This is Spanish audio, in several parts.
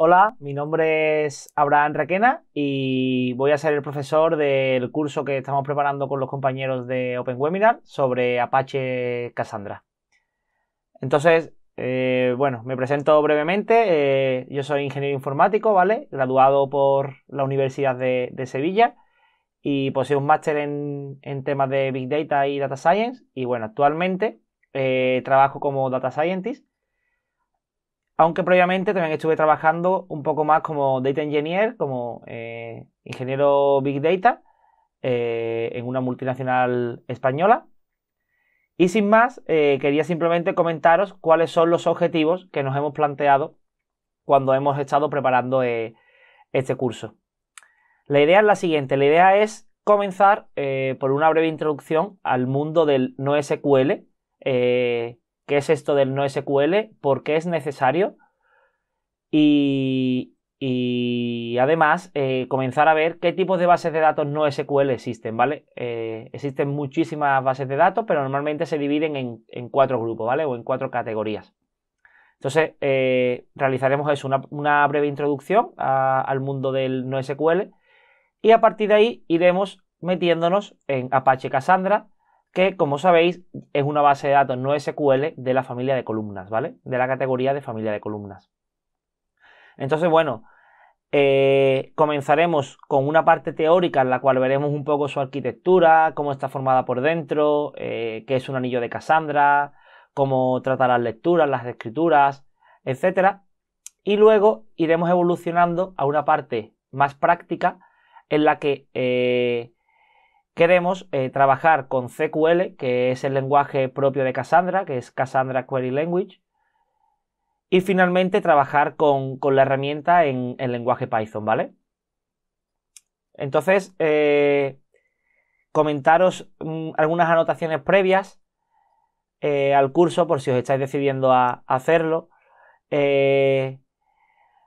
Hola, mi nombre es Abraham Requena y voy a ser el profesor del curso que estamos preparando con los compañeros de Open Webinar sobre Apache Cassandra. Entonces, eh, bueno, me presento brevemente. Eh, yo soy ingeniero informático, ¿vale? Graduado por la Universidad de, Sevilla y poseo un máster en, temas de Big Data y Data Science. Y bueno, actualmente eh, trabajo como Data Scientist aunque previamente también estuve trabajando un poco más como Data Engineer, como eh, ingeniero Big Data, eh, en una multinacional española. Y sin más, eh, quería simplemente comentaros cuáles son los objetivos que nos hemos planteado cuando hemos estado preparando este curso. La idea es la siguiente, la idea es comenzar por una breve introducción al mundo del NoSQL, eh, qué es esto del no por qué es necesario y, además eh, comenzar a ver qué tipos de bases de datos no existen, ¿vale? Eh, existen muchísimas bases de datos, pero normalmente se dividen en, cuatro grupos, ¿vale? O en cuatro categorías. Entonces, eh, realizaremos eso, una, breve introducción al mundo del NoSQL y a partir de ahí iremos metiéndonos en Apache Cassandra, que como sabéis es una base de datos no SQL de la familia de columnas, ¿vale? De la categoría de familia de columnas. Entonces, bueno, eh, comenzaremos con una parte teórica en la cual veremos un poco su arquitectura, cómo está formada por dentro, eh, qué es un anillo de Cassandra, cómo trata las lecturas, las escrituras, etc. Y luego iremos evolucionando a una parte más práctica en la que eh, Queremos eh, trabajar con CQL, que es el lenguaje propio de Cassandra, que es Cassandra Query Language. Y finalmente trabajar con, la herramienta en el lenguaje Python, ¿vale? Entonces, eh, comentaros mm, algunas anotaciones previas eh, al curso por si os estáis decidiendo a, hacerlo.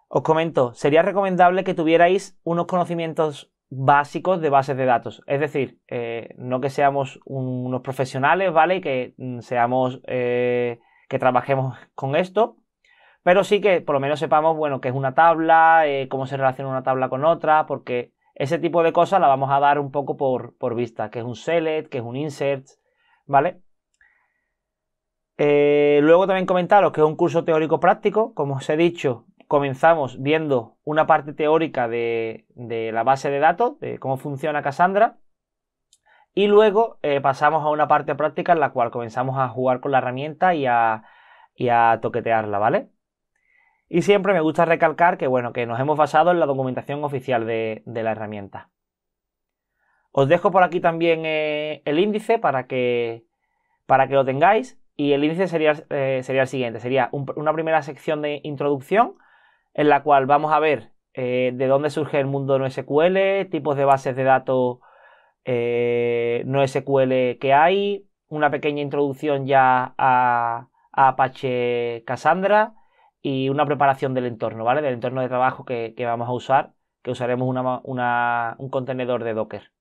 os comento, sería recomendable que tuvierais unos conocimientos básicos de bases de datos. Es decir, eh, no que seamos unos profesionales, ¿vale? que mm, seamos, eh, que trabajemos con esto, pero sí que por lo menos sepamos, bueno, qué es una tabla, eh, cómo se relaciona una tabla con otra, porque ese tipo de cosas la vamos a dar un poco por, por vista, que es un select, que es un insert, ¿vale? luego también comentaros que es un curso teórico práctico, como os he dicho, comenzamos viendo una parte teórica de, la base de datos, de cómo funciona Cassandra, y luego eh, pasamos a una parte práctica en la cual comenzamos a jugar con la herramienta y a, y a toquetearla, ¿vale? Y siempre me gusta recalcar que, bueno, que nos hemos basado en la documentación oficial de, la herramienta. Os dejo por aquí también eh, el índice para que, para que lo tengáis. Y el índice sería, eh, sería el siguiente. Sería una primera sección de introducción en la cual vamos a ver eh, de dónde surge el mundo no SQL, tipos de bases de datos eh, NoSQL no que hay, una pequeña introducción ya a, Apache Cassandra y una preparación del entorno, ¿vale? Del entorno de trabajo que, vamos a usar, que usaremos un contenedor de Docker.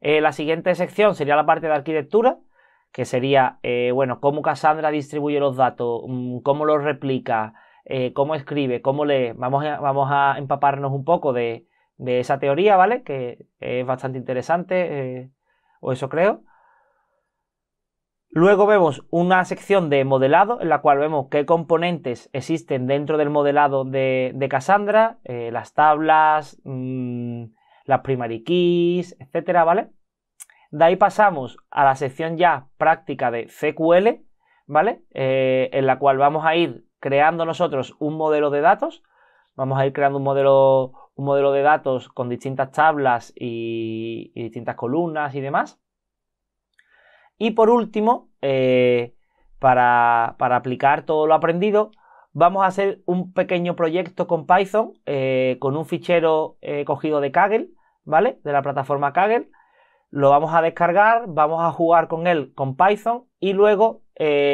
Eh, la siguiente sección sería la parte de arquitectura, que sería, bueno, cómo Cassandra distribuye los datos, mm, cómo los replica, eh, cómo escribe, cómo lee. Vamos a, vamos a empaparnos un poco de, esa teoría, ¿vale? Que es bastante interesante, eh, o eso creo. Luego vemos una sección de modelado en la cual vemos qué componentes existen dentro del modelado de, de Cassandra, eh, las tablas, mm, las primary keys, etcétera, ¿vale? De ahí pasamos a la sección ya práctica de CQL, ¿vale? en la cual vamos a ir creando nosotros un modelo de datos. Vamos a ir creando un modelo, un modelo de datos con distintas tablas y, distintas columnas y demás. Y por último, eh, para, aplicar todo lo aprendido, vamos a hacer un pequeño proyecto con Python, eh, con un fichero eh, cogido de Kaggle, ¿vale? De la plataforma Kaggle. Lo vamos a descargar, vamos a jugar con él con Python y luego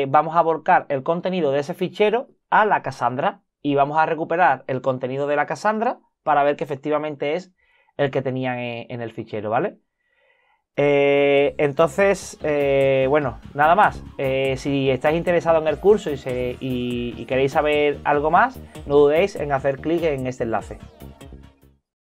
vamos a volcar el contenido de ese fichero a la Cassandra y vamos a recuperar el contenido de la Cassandra para ver que efectivamente es el que tenían eh, en el fichero, ¿vale? Eh, entonces, eh, bueno, nada más. si estáis interesados en el curso y, y queréis saber algo más, no dudéis en hacer clic en este enlace.